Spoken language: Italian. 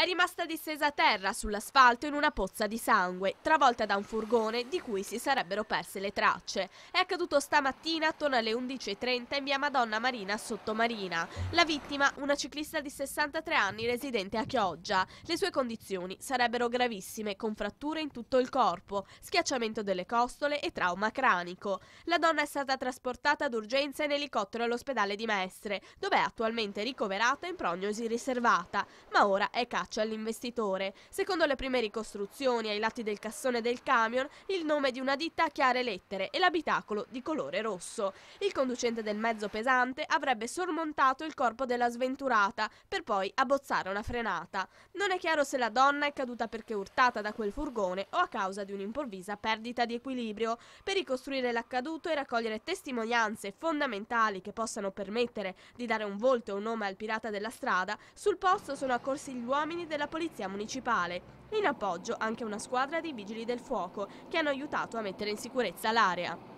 è rimasta distesa a terra sull'asfalto in una pozza di sangue, travolta da un furgone di cui si sarebbero perse le tracce. È accaduto stamattina attorno alle 11.30 in via Madonna Marina Sottomarina. La vittima, una ciclista di 63 anni residente a Chioggia. Le sue condizioni sarebbero gravissime, con fratture in tutto il corpo, schiacciamento delle costole e trauma cranico. La donna è stata trasportata d'urgenza in elicottero all'ospedale di Mestre, dove è attualmente ricoverata in prognosi riservata, ma ora è caccia traccia all'investitore. Secondo le prime ricostruzioni, ai lati del cassone del camion, il nome di una ditta a chiare lettere e l'abitacolo di colore rosso. Il conducente del mezzo pesante avrebbe sormontato il corpo della sventurata per poi abbozzare una frenata. Non è chiaro se la donna è caduta perché urtata da quel furgone o a causa di un'improvvisa perdita di equilibrio. Per ricostruire l'accaduto e raccogliere testimonianze fondamentali che possano permettere di dare un volto e un nome al pirata della strada, sul posto sono accorsi gli uomini uomini della Polizia Municipale. In appoggio anche una squadra di Vigili del Fuoco che hanno aiutato a mettere in sicurezza l'area.